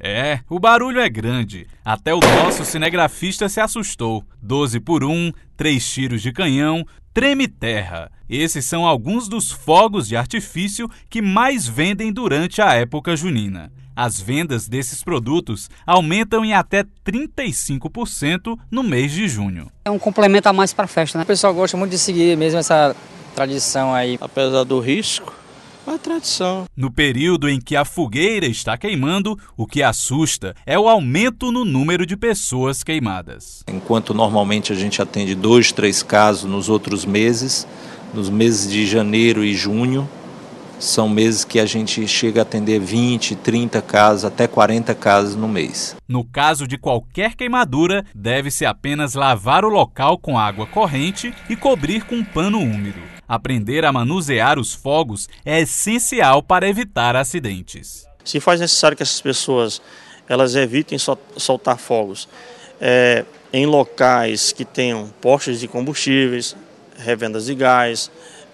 É, o barulho é grande. Até o nosso cinegrafista se assustou. 12 por 1, três tiros de canhão, treme terra. Esses são alguns dos fogos de artifício que mais vendem durante a época junina. As vendas desses produtos aumentam em até 35% no mês de junho. É um complemento a mais para a festa, né? O pessoal gosta muito de seguir mesmo essa tradição aí, apesar do risco a tradição. No período em que a fogueira está queimando, o que assusta é o aumento no número de pessoas queimadas. Enquanto normalmente a gente atende dois, três casos nos outros meses, nos meses de janeiro e junho, são meses que a gente chega a atender 20, 30 casos, até 40 casos no mês. No caso de qualquer queimadura, deve-se apenas lavar o local com água corrente e cobrir com um pano úmido. Aprender a manusear os fogos é essencial para evitar acidentes. Se faz necessário que essas pessoas elas evitem soltar fogos é, em locais que tenham postes de combustíveis, revendas de gás,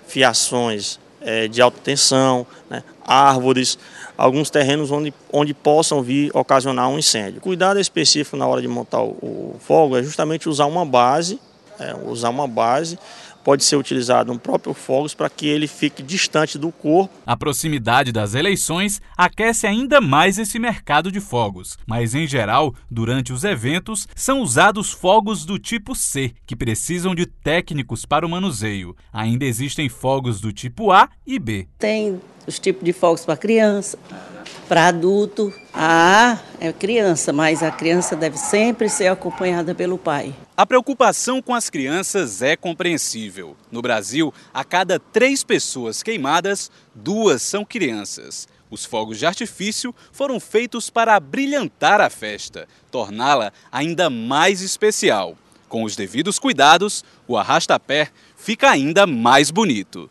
fiações é, de alta tensão, né, árvores, alguns terrenos onde, onde possam vir ocasionar um incêndio. O cuidado específico na hora de montar o, o fogo é justamente usar uma base, é, usar uma base pode ser utilizado um próprio fogos para que ele fique distante do corpo. A proximidade das eleições aquece ainda mais esse mercado de fogos, mas em geral, durante os eventos, são usados fogos do tipo C, que precisam de técnicos para o manuseio. Ainda existem fogos do tipo A e B. Tem os tipos de fogos para criança para adulto, a ah, é criança, mas a criança deve sempre ser acompanhada pelo pai. A preocupação com as crianças é compreensível. No Brasil, a cada três pessoas queimadas, duas são crianças. Os fogos de artifício foram feitos para brilhantar a festa, torná-la ainda mais especial. Com os devidos cuidados, o arrasta-pé fica ainda mais bonito.